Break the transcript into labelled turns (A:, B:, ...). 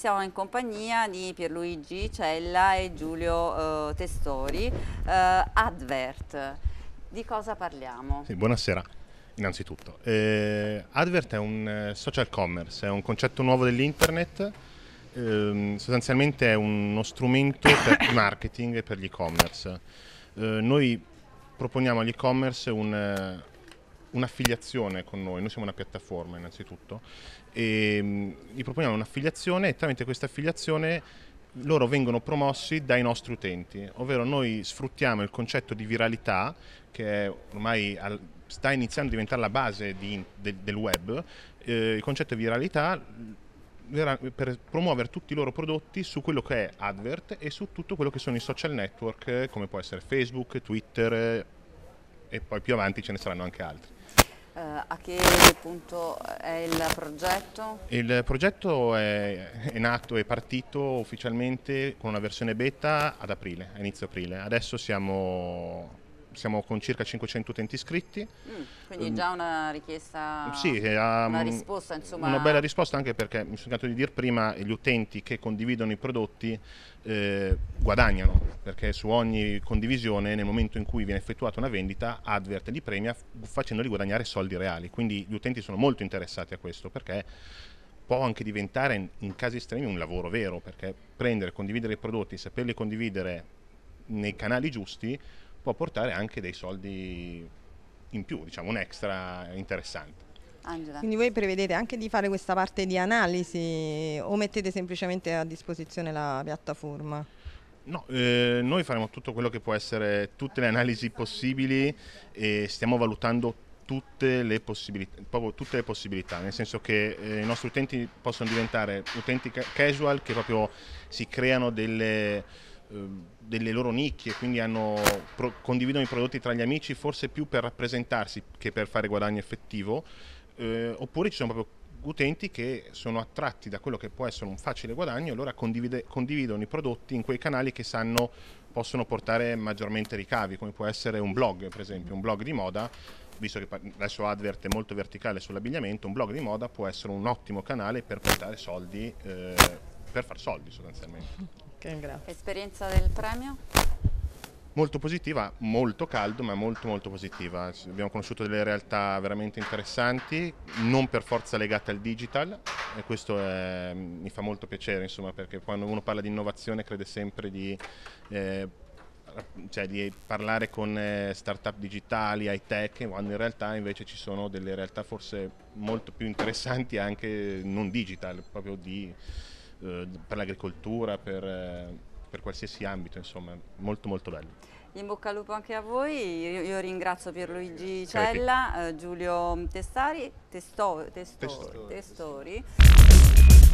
A: Siamo in compagnia di Pierluigi Cella e Giulio eh, Testori, eh, Advert. Di cosa parliamo? Sì, buonasera innanzitutto. Eh, Advert è un eh, social commerce, è un concetto nuovo dell'internet, eh, sostanzialmente è uno strumento per il marketing e per gli e commerce Eh, noi proponiamo all'e-commerce un, eh, un'affiliazione con noi, noi siamo una piattaforma innanzitutto, e mm, gli proponiamo un'affiliazione e tramite questa affiliazione loro vengono promossi dai nostri utenti, ovvero noi sfruttiamo il concetto di viralità che ormai al, sta iniziando a diventare la base di, de, del web, eh, il concetto di viralità mm, per promuovere tutti i loro prodotti su quello che è advert e su tutto quello che sono i social network come può essere Facebook, Twitter e poi più avanti ce ne saranno anche altri. Eh, a che punto è il progetto? Il progetto è, è, nato, e partito ufficialmente con una versione beta ad aprile, a inizio aprile. Adesso siamo siamo con circa 500 utenti iscritti. Mm, quindi già una richiesta, mm, sì, una um, risposta insomma. Una bella risposta anche perché, mi sono sentito di dire prima, gli utenti che condividono i prodotti eh, guadagnano, perché su ogni condivisione nel momento in cui viene effettuata una vendita Advert li premia facendoli guadagnare soldi reali, quindi gli utenti sono molto interessati a questo perché può anche diventare in, in casi estremi un lavoro vero, perché prendere, condividere i prodotti, saperli condividere nei canali giusti può portare anche dei soldi in più, diciamo un extra interessante. Angela. Quindi voi prevedete anche di fare questa parte di analisi o mettete semplicemente a disposizione la piattaforma? No, eh, noi faremo tutto quello che può essere, tutte le analisi possibili e stiamo valutando tutte le possibilità, proprio tutte le possibilità, nel senso che eh, i nostri utenti possono diventare utenti casual che proprio si creano delle Ehm, delle loro nicchie, quindi hanno, pro, condividono i prodotti tra gli amici forse più per rappresentarsi che per fare guadagno effettivo, eh, oppure ci sono proprio utenti che sono attratti da quello che può essere un facile guadagno, allora condividono i prodotti in quei canali che sanno possono portare maggiormente ricavi, come può essere un blog, per esempio, un blog di moda, visto che adesso Advert è molto verticale sull'abbigliamento, un blog di moda può essere un ottimo canale per portare soldi, eh, per far soldi sostanzialmente. Che Esperienza del premio? Molto positiva, molto caldo, ma molto molto positiva. Abbiamo conosciuto delle realtà veramente interessanti, non per forza legate al digital, e questo è, mi fa molto piacere, insomma, perché quando uno parla di innovazione crede sempre di eh, cioè di parlare con eh, start-up digitali, high tech, quando in realtà invece ci sono delle realtà forse molto più interessanti anche non digital, proprio di eh, per l'agricoltura, per, eh, per, qualsiasi ambito, insomma, molto molto bello. In bocca al lupo anche a voi, io, io ringrazio Pierluigi Cella, eh, Giulio Testari, Testo, Testo, Testori. Testori.